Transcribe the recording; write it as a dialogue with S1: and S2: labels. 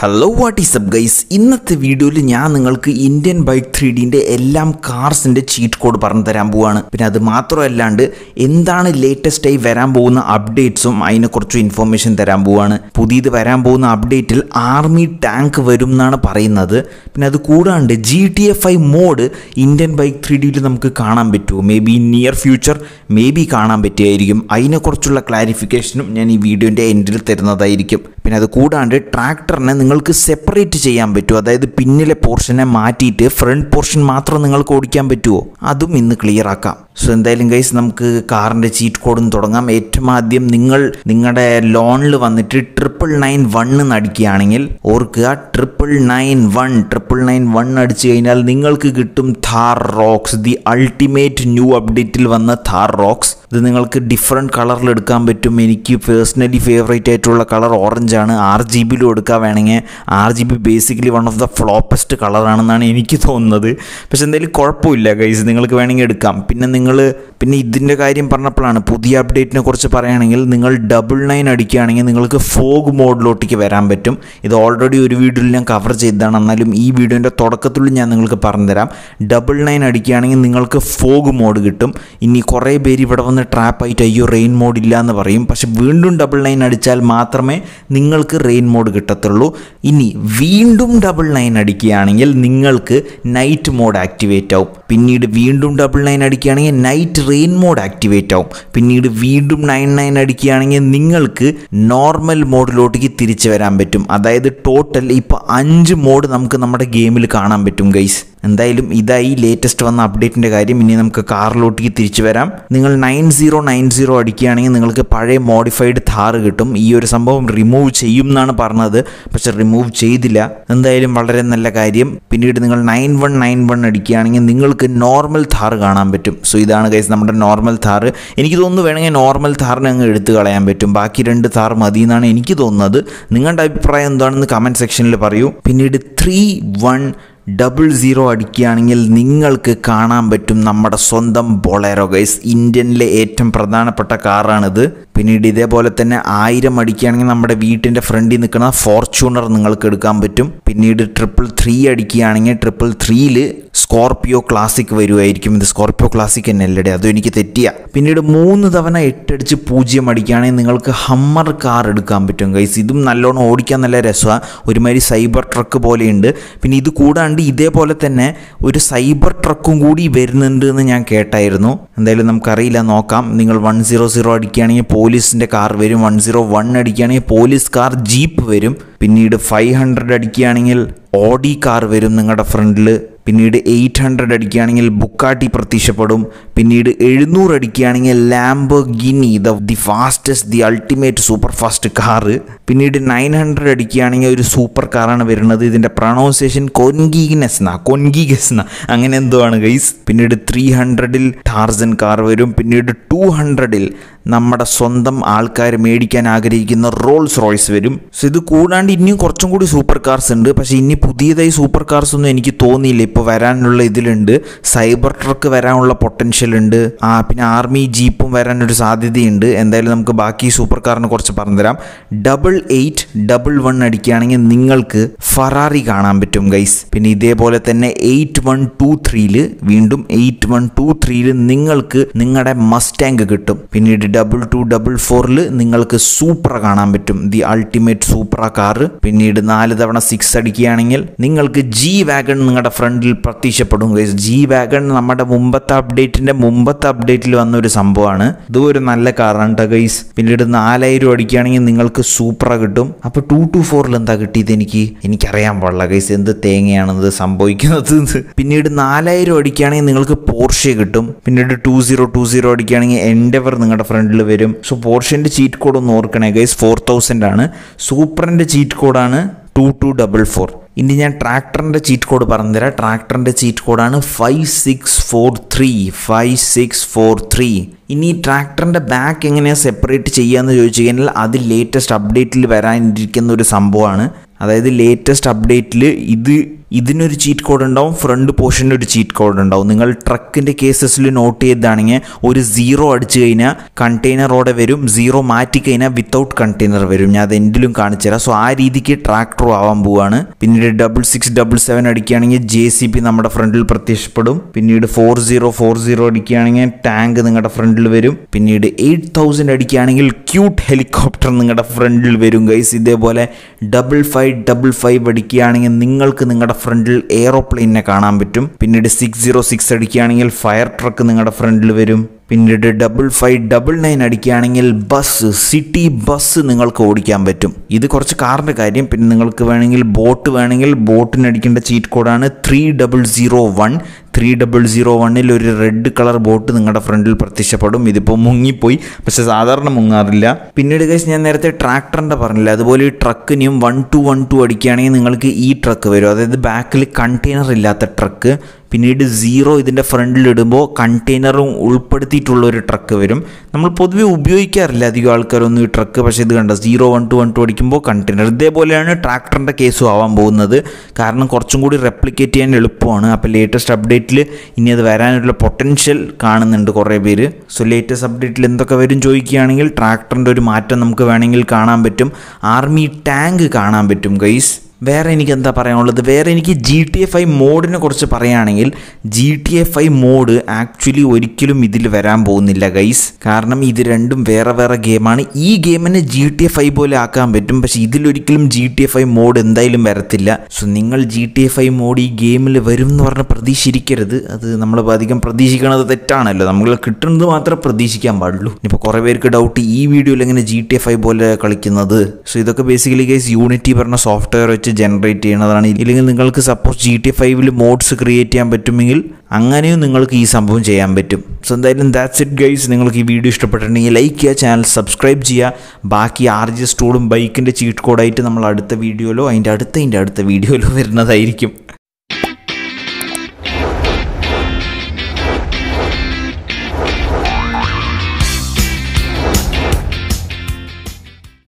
S1: hello what is up guys ഇന്നത്തെ വീഡിയോയിൽ ഞാൻ നിങ്ങൾക്ക് ഇന്ത്യൻ ബൈക്ക് ത്രീ ഡിൻ്റെ എല്ലാം കാർസിൻ്റെ ചീറ്റ് കോഡ് പറഞ്ഞു തരാൻ പോവാണ് പിന്നെ അത് മാത്രമല്ലാണ്ട് എന്താണ് ലേറ്റസ്റ്റ് ആയി വരാൻ പോകുന്ന അപ്ഡേറ്റ്സും അതിനെക്കുറിച്ചും ഇൻഫോർമേഷൻ തരാൻ പോവാണ് പുതിയത് വരാൻ പോകുന്ന അപ്ഡേറ്റിൽ ആർമി ടാങ്ക് വരും എന്നാണ് പറയുന്നത് പിന്നെ അത് കൂടാണ്ട് G T F I mode Indian bike three ഡിയിൽ നമുക്ക് കാണാൻ പറ്റുമോ maybe near future maybe കാണാൻ പറ്റുമായിരിക്കും അതിനെക്കുറിച്ചുള്ള ക്ലാരിഫിക്കേഷനും ഞാൻ ഈ വീഡിയോൻ്റെ എൻഡിൽ തരുന്നതായിരിക്കും പിന്നെ അത് കൂടാണ്ട് ട്രാക്ടറിനെ നിങ്ങൾക്ക് സെപ്പറേറ്റ് ചെയ്യാൻ പറ്റുമോ അതായത് പിന്നിലെ പോർഷനെ മാറ്റിയിട്ട് ഫ്രണ്ട് പോർഷൻ മാത്രം നിങ്ങൾക്ക് ഓടിക്കാൻ പറ്റുമോ അതും ഇന്ന് ക്ലിയർ ആക്കാം സോ എന്തായാലും ഗൈസ് നമുക്ക് കാറിൻ്റെ ചീറ്റ് കോഡും തുടങ്ങാം ഏറ്റവും ആദ്യം നിങ്ങൾ നിങ്ങളുടെ ലോണിൽ വന്നിട്ട് ട്രിപ്പിൾ നയൻ വൺ എന്ന് അടിക്കുകയാണെങ്കിൽ ഓർക്കുക triple nine one triple nine one അടിച്ചു കഴിഞ്ഞാൽ നിങ്ങൾക്ക് കിട്ടും Thar Roxx the ultimate new അപ്ഡേറ്റിൽ വന്ന ഥാർ റോക്സ് ഇത് നിങ്ങൾക്ക് ഡിഫറെൻറ്റ് കളറിൽ എടുക്കാൻ പറ്റും എനിക്ക് പേഴ്സണലി ഫേവറേറ്റ് ആയിട്ടുള്ള കളർ ആണ് ആർ ജി ബിയിലും എടുക്കാൻ വേണമെങ്കിൽ R G B basically one of the floppest കളറാണെന്നാണ് എനിക്ക് തോന്നുന്നത് പക്ഷെ എന്തായാലും കുഴപ്പമില്ല ഗൈസ് നിങ്ങൾക്ക് വേണമെങ്കിൽ എടുക്കാം പിന്നെ നിങ്ങൾ നിങ്ങൾ പിന്നെ ഇതിൻ്റെ കാര്യം പറഞ്ഞപ്പോഴാണ് പുതിയ അപ്ഡേറ്റിനെ കുറിച്ച് പറയുകയാണെങ്കിൽ നിങ്ങൾ ഡബിൾ നയൻ അടിക്കുകയാണെങ്കിൽ നിങ്ങൾക്ക് ഫോഗ് മോഡിലോട്ടേക്ക് വരാൻ പറ്റും ഇത് ഓൾറെഡി ഒരു വീഡിയോയിൽ ഞാൻ കവർ ചെയ്തതാണ് എന്നാലും ഈ വീഡിയോൻ്റെ തുടക്കത്തിൽ ഞാൻ നിങ്ങൾക്ക് പറഞ്ഞുതരാം ഡബിൾ നയൻ അടിക്കുകയാണെങ്കിൽ നിങ്ങൾക്ക് ഫോഗ് മോഡ് കിട്ടും ഇനി കുറേ പേര് ഇവിടെ വന്ന് ആയിട്ട് അയ്യോ റെയിൻ മോഡ് ഇല്ല എന്ന് പറയും പക്ഷെ വീണ്ടും ഡബിൾ നയൻ അടിച്ചാൽ മാത്രമേ നിങ്ങൾക്ക് റെയിൻ മോഡ് കിട്ടത്തുള്ളൂ ഇനി വീണ്ടും ഡബിൾ നയൻ അടിക്കുകയാണെങ്കിൽ നിങ്ങൾക്ക് നൈറ്റ് മോഡ് ആക്ടിവേറ്റ് ആവും പിന്നീട് വീണ്ടും ഡബിൾ നയൻ അടിക്കുകയാണെങ്കിൽ നൈറ്റ് റെയിൻ മോഡ് ആക്ടിവേറ്റ് ആവും പിന്നീട് വീണ്ടും നയൻ നയൻ അടിക്കുകയാണെങ്കിൽ നിങ്ങൾക്ക് നോർമൽ മോഡിലോട്ടേക്ക് തിരിച്ചു വരാൻ പറ്റും അതായത് ടോട്ടൽ ഇപ്പോൾ അഞ്ച് മോഡ് നമുക്ക് നമ്മുടെ ഗെയിമിൽ കാണാൻ പറ്റും ഗൈസ് എന്തായാലും ഇതായി ലേറ്റസ്റ്റ് വന്ന അപ്ഡേറ്റിൻ്റെ കാര്യം ഇനി നമുക്ക് കാറിലോട്ടേക്ക് തിരിച്ചു വരാം നിങ്ങൾ നയൻ സീറോ നയൻ സീറോ അടിക്കുകയാണെങ്കിൽ നിങ്ങൾക്ക് പഴയ മോഡിഫൈഡ് ഥാർ കിട്ടും ഈ ഒരു സംഭവം റിമൂവ് ചെയ്യും എന്നാണ് പറഞ്ഞത് പക്ഷെ റിമൂവ് ചെയ്തില്ല എന്തായാലും വളരെ നല്ല കാര്യം പിന്നീട് നിങ്ങൾ നയൻ വൺ നയൻ വൺ അടിക്കുകയാണെങ്കിൽ നിങ്ങൾക്ക് നോർമൽ ഥാർ കാണാൻ പറ്റും സോ ഇതാണ് കേസ് നമ്മുടെ നോർമൽ ഥാർ എനിക്ക് തോന്നുന്നു വേണമെങ്കിൽ നോർമൽ ഥാറിനെ അങ്ങ് എടുത്തു കളയാൻ പറ്റും ബാക്കി രണ്ട് ഥാർ മതി എന്നാണ് എനിക്ക് തോന്നുന്നത് നിങ്ങളുടെ അഭിപ്രായം എന്താണെന്ന് കമൻറ്റ് സെക്ഷനിൽ പറയൂ പിന്നീട് ത്രീ വൺ ഡബിൾ സീറോ അടിക്കുകയാണെങ്കിൽ നിങ്ങൾക്ക് കാണാൻ പറ്റും നമ്മുടെ സ്വന്തം ബൊളേറോ ഗൈസ് ഇന്ത്യനിലെ ഏറ്റവും പ്രധാനപ്പെട്ട കാറാണിത് പിന്നീട് ഇതേപോലെ തന്നെ ആയിരം അടിക്കുകയാണെങ്കിൽ നമ്മുടെ വീട്ടിൻ്റെ ഫ്രണ്ടിൽ നിൽക്കുന്ന ഫോർച്യൂണർ നിങ്ങൾക്ക് എടുക്കാൻ പറ്റും പിന്നീട് ട്രിപ്പിൾ ത്രീ അടിക്കുകയാണെങ്കിൽ ട്രിപ്പിൾ ത്രീയിൽ സ്കോർപ്പിയോ ക്ലാസിക് വരുമായിരിക്കും ഇത് സ്കോർപ്പിയോ ക്ലാസിക് എന്നല്ലേ അതും എനിക്ക് തെറ്റിയ പിന്നീട് മൂന്ന് തവണ എട്ടടിച്ച് പൂജ്യം അടിക്കുകയാണെങ്കിൽ നിങ്ങൾക്ക് ഹമ്മർ കാർ എടുക്കാൻ പറ്റും ഗൈസ് ഇതും നല്ലോണം ഓടിക്കാൻ നല്ല രസമാണ് ഒരുമാതിരി സൈബർ ട്രക്ക് പോലെയുണ്ട് പിന്നെ ഇത് കൂടാണ്ട് ഇതേപോലെ തന്നെ ഒരു സൈബർ ട്രക്കും കൂടി വരുന്നുണ്ട് എന്ന് ഞാൻ കേട്ടായിരുന്നു എന്തായാലും നമുക്കറിയില്ല നോക്കാം നിങ്ങൾ വൺ സീറോ സീറോ അടിക്കുകയാണെങ്കിൽ പോലീസിൻ്റെ കാർ വരും വൺ സീറോ വൺ അടിക്കുകയാണെങ്കിൽ പോലീസ് കാർ ജീപ്പ് വരും പിന്നീട് ഫൈവ് ഹൺഡ്രഡ് അടിക്കുകയാണെങ്കിൽ ഓഡി കാർ വരും നിങ്ങളുടെ ഫ്രണ്ടിൽ പിന്നീട് എയ്റ്റ് ഹൺഡ്രഡ് അടിക്കുകയാണെങ്കിൽ ബുക്കാട്ടി പ്രത്യക്ഷപ്പെടും പിന്നീട് എഴുന്നൂറ് അടിക്കുകയാണെങ്കിൽ Lamborghini the the fastest the ultimate super fast car പിന്നീട് നയൻ ഹൺഡ്രഡ് അടിക്കുകയാണെങ്കിൽ ഒരു സൂപ്പർ കാറാണ് വരുന്നത് ഇതിൻ്റെ പ്രൊണൗൺസിയേഷൻ കൊൻഗീഗ്നെസ്ന കൊൻഗിഗസ്ന അങ്ങനെ എന്തോ ആണ് ഗൈസ് പിന്നീട് ത്രീ ഹൺഡ്രഡിൽ ടാർസൻ കാർ വരും പിന്നീട് ടു ഹൺഡ്രഡിൽ നമ്മുടെ സ്വന്തം ആൾക്കാർ മേടിക്കാൻ ആഗ്രഹിക്കുന്ന റോൾസ് റോയ്സ് വരും സോ ഇത് കൂടാണ്ട് ഇനിയും കുറച്ചും കൂടി സൂപ്പർ കാർസ് ഉണ്ട് പക്ഷേ ഇനി പുതിയതായി സൂപ്പർ കാർസ് ഒന്നും എനിക്ക് തോന്നിയില്ല ഇപ്പോൾ വരാനുള്ള ഇതിലുണ്ട് സൈബർ ട്രക്ക് വരാനുള്ള പൊട്ടൻഷ്യൽ ഉണ്ട് ആ പിന്നെ ആർമി ജീപ്പും വരാനൊരു സാധ്യതയുണ്ട് എന്തായാലും നമുക്ക് ബാക്കി സൂപ്പർ കാറിനെ കുറച്ച് പറഞ്ഞുതരാം ഡബിൾ എയ്റ്റ് ഡബിൾ വൺ അടിക്കുകയാണെങ്കിൽ നിങ്ങൾക്ക് ഫറാറി കാണാൻ പറ്റും ഗൈസ് പിന്നെ ഇതേപോലെ തന്നെ എയ്റ്റ് വൺ ടു ത്രീയിൽ വീണ്ടും എയ്റ്റ് വൺ ടു ത്രീയിൽ നിങ്ങൾക്ക് നിങ്ങളുടെ മസ്റ്റാങ്ക് കിട്ടും പിന്നീട് ഡബിൾ ടു ഡബിൾ ഫോറിൽ നിങ്ങൾക്ക് സൂപ്ര കാണാൻ പറ്റും ദി അൾട്ടിമേറ്റ് സൂപ്ര കാറ് പിന്നീട് നാല് തവണ സിക്സ് അടിക്കുകയാണെങ്കിൽ നിങ്ങൾക്ക് ജി വാഗൺ നിങ്ങളുടെ ഫ്രണ്ടിൽ ചാനലിൽ പ്രത്യക്ഷപ്പെടും ജി വാഗൺ നമ്മുടെ മുമ്പത്തെ അപ്ഡേറ്റിന്റെ മുമ്പത്തെ അപ്ഡേറ്റിൽ വന്ന ഒരു സംഭവമാണ് ഇതും ഒരു നല്ല കാറാണ് കേട്ടോ ഗൈസ് പിന്നീട് നാലായിരം അടിക്കുകയാണെങ്കിൽ നിങ്ങൾക്ക് സൂപ്പറ കിട്ടും അപ്പോൾ ടു ടു ഫോറിൽ എന്താ കിട്ടിയത് എനിക്ക് എനിക്കറിയാൻ പാടില്ല ഗൈസ് എന്ത് തേങ്ങയാണെന്ന് സംഭവിക്കുന്നത് പിന്നീട് നാലായിരം അടിക്കുകയാണെങ്കിൽ നിങ്ങൾക്ക് പോർഷെ കിട്ടും പിന്നീട് ടു സീറോ ടു സീറോ അടിക്കുകയാണെങ്കിൽ എൻഡെവർ നിങ്ങളുടെ ഫ്രണ്ടിൽ വരും സോ പോർഷ്യന്റെ ചീറ്റ് കോഡ് ഒന്ന് ഓർക്കണേ ഗൈസ് ഫോർ തൗസൻഡ് ആണ് സൂപ്പറിന്റെ ചീറ്റ് കോഡാണ് ടു ടു ഡബിൾ ഫോർ ഇനി ഞാൻ ട്രാക്ടറിൻ്റെ ചീറ്റ് കോഡ് പറഞ്ഞുതരാം ട്രാക്ടറിൻ്റെ ചീറ്റ് കോഡാണ് five six four three five six four three ഇനി ട്രാക്ടറിൻ്റെ ബാക്ക് എങ്ങനെയാണ് സെപ്പറേറ്റ് ചെയ്യുകയെന്ന് ചോദിച്ചു കഴിഞ്ഞാൽ അത് ലേറ്റസ്റ്റ് അപ്ഡേറ്റിൽ വരാനിരിക്കുന്ന ഒരു സംഭവമാണ് അതായത് ലേറ്റസ്റ്റ് അപ്ഡേറ്റിൽ ഇത് ഇതിനൊരു ചീറ്റ് കോഡ് ഉണ്ടാവും ഫ്രണ്ട് പോർഷനിൽ ഒരു ചീറ്റ് കോഡ് ഉണ്ടാവും നിങ്ങൾ ട്രക്കിന്റെ കേസസിൽ നോട്ട് ചെയ്താണെങ്കിൽ ഒരു സീറോ അടിച്ചു കഴിഞ്ഞാൽ കണ്ടെയ്നറോടെ വരും സീറോ മാറ്റി കഴിഞ്ഞാൽ വിത്തൗട്ട് കണ്ടെയ്നർ വരും ഞാൻ അത് എൻഡിലും കാണിച്ചു തരാം സോ ആ രീതിക്ക് ട്രാക്ടറും ആവാൻ പോവാണ് പിന്നീട് ഡബിൾ സിക്സ് ഡബിൾ സെവൻ അടിക്കുകയാണെങ്കിൽ ജെ സി പി നമ്മുടെ ഫ്രണ്ടിൽ പ്രത്യക്ഷപ്പെടും പിന്നീട് ഫോർ സീറോ ഫോർ സീറോ അടിക്കുകയാണെങ്കിൽ ടാങ്ക് നിങ്ങളുടെ ഫ്രണ്ടിൽ വരും പിന്നീട് എയ്റ്റ് തൗസൻഡ് അടിക്കുകയാണെങ്കിൽ ക്യൂട്ട് ഹെലികോപ്റ്റർ നിങ്ങളുടെ ഫ്രണ്ടിൽ വരും ഗൈസ് ഇതേപോലെ ഡബിൾ ഫൈവ് ഡബിൾ ഫൈവ് അടിക്കുകയാണെങ്കിൽ നിങ്ങൾക്ക് നിങ്ങളുടെ ഫ്രണ്ടിൽ എയറോപ്ലെയിനെ കാണാൻ പറ്റും പിന്നീട് സിക്സ് സീറോ സിക്സ് അടിക്കുകയാണെങ്കിൽ ഫയർ ട്രക്ക് നിങ്ങളുടെ ഫ്രണ്ടിൽ വരും പിന്നീട് ഡബിൾ ഫൈവ് ഡബിൾ നയൻ അടിക്കുകയാണെങ്കിൽ ബസ് സിറ്റി ബസ് നിങ്ങൾക്ക് ഓടിക്കാൻ പറ്റും ഇത് കുറച്ച് കാറിൻ്റെ കാര്യം പിന്നെ നിങ്ങൾക്ക് വേണമെങ്കിൽ ബോട്ട് വേണമെങ്കിൽ ബോട്ടിന് അടിക്കേണ്ട ചീറ്റ് കോഡാണ് three double zero one three double zero വണ്ണിൽ ഒരു റെഡ് കളർ ബോട്ട് നിങ്ങളുടെ ഫ്രണ്ടിൽ പ്രത്യക്ഷപ്പെടും ഇതിപ്പോൾ മുങ്ങിപ്പോയി പക്ഷെ സാധാരണ മുങ്ങാറില്ല പിന്നീട് കഴിച്ച് ഞാൻ നേരത്തെ ട്രാക്ടറിൻ്റെ പറഞ്ഞില്ല അതുപോലെ ഈ ട്രക്കിനെയും വൺ ടു വൺ ടു അടിക്കുകയാണെങ്കിൽ നിങ്ങൾക്ക് ഈ ട്രക്ക് വരും അതായത് ബാക്കിൽ കണ്ടെയ്നർ ഇല്ലാത്ത ട്രക്ക് പിന്നീട് സീറോ ഇതിൻ്റെ ഫ്രണ്ടിലിടുമ്പോൾ കണ്ടെയ്നറും ഉൾപ്പെടുത്തിയിട്ടുള്ള ഒരു ട്രക്ക് വരും നമ്മൾ പൊതുവെ ഉപയോഗിക്കാറില്ല അധികം ആൾക്കാരൊന്നും ഈ ട്രക്ക് പക്ഷേ ഇത് കണ്ട zero one two one two അടിക്കുമ്പോൾ കണ്ടെയ്നർ ഇതേപോലെയാണ് ട്രാക്ടറിൻ്റെ കേസും ആവാൻ പോകുന്നത് കാരണം കുറച്ചും കൂടി റെപ്ലിക്കേറ്റ് ചെയ്യാൻ എളുപ്പമാണ് അപ്പോൾ ലേറ്റസ്റ്റ് അപ്ഡേറ്റിൽ ഇനി അത് വരാനുള്ള പൊട്ടൻഷ്യൽ കാണുന്നുണ്ട് കുറേ പേര് സോ ലേറ്റസ്റ്റ് അപ്ഡേറ്റിൽ എന്തൊക്കെ വരും ചോദിക്കുകയാണെങ്കിൽ ട്രാക്ടറിൻ്റെ ഒരു മാറ്റം നമുക്ക് വേണമെങ്കിൽ കാണാൻ പറ്റും ആർമി ടാങ്ക് കാണാൻ പറ്റും ഗൈസ് വേറെ എനിക്ക് എന്താ പറയാനുള്ളത് വേറെ എനിക്ക് ജി ടി എഫ് ഐ മോഡിനെ കുറിച്ച് പറയുകയാണെങ്കിൽ G T F I mode actually ഒരിക്കലും ഇതിൽ വരാൻ പോകുന്നില്ല ഗൈസ് കാരണം ഇത് രണ്ടും വേറെ വേറെ ഗെയിമാണ് ഈ ഗെയിമിനെ ജി ടി എഫ് ഐ പോലെ ആക്കാൻ പറ്റും പക്ഷേ ഇതിലൊരിക്കലും G T F I mode എന്തായാലും വരത്തില്ല സോ നിങ്ങൾ G T F I mode ഈ ഗെയിമിൽ വരും എന്ന് പറഞ്ഞ് പ്രതീക്ഷിക്കരുത് അത് നമ്മൾ അധികം പ്രതീക്ഷിക്കണത് തെറ്റാണല്ലോ നമ്മൾ കിട്ടുന്നത് മാത്രമേ പ്രതീക്ഷിക്കാൻ പാടുള്ളൂ ഇപ്പോൾ കുറേ പേർക്ക് ഡൗട്ട് ഈ വീഡിയോയിൽ എങ്ങനെ ജി ടി എഫ് ഐ പോലെ കളിക്കുന്നത് സോ ഇതൊക്കെ ബേസിക്കലി ഗൈസ് യൂണിറ്റി പറഞ്ഞ സോഫ്റ്റ്വെയർ വെച്ച് വെച്ച് ജനറേറ്റ് ചെയ്യുന്നതാണ് ഇല്ലെങ്കിൽ നിങ്ങൾക്ക് സപ്പോസ് ജി ടി ഫൈവിൽ മോഡ്സ് ക്രിയേറ്റ് ചെയ്യാൻ പറ്റുമെങ്കിൽ അങ്ങനെയും നിങ്ങൾക്ക് ഈ സംഭവം ചെയ്യാൻ പറ്റും സോ എന്തായാലും ദാറ്റ്സ് ഇറ്റ് ഗൈസ് നിങ്ങൾക്ക് ഈ വീഡിയോ ഇഷ്ടപ്പെട്ടിട്ടുണ്ടെങ്കിൽ ലൈക്ക് ചെയ്യുക ചാനൽ സബ്സ്ക്രൈബ് ചെയ്യുക ബാക്കി ആർ ജി എസ് ബൈക്കിൻ്റെ ചീറ്റ് കോഡായിട്ട് നമ്മൾ അടുത്ത വീഡിയോയിലോ അതിൻ്റെ അതിൻ്റെ അടുത്ത വീഡിയോയിലോ വരുന്നതായിരിക്കും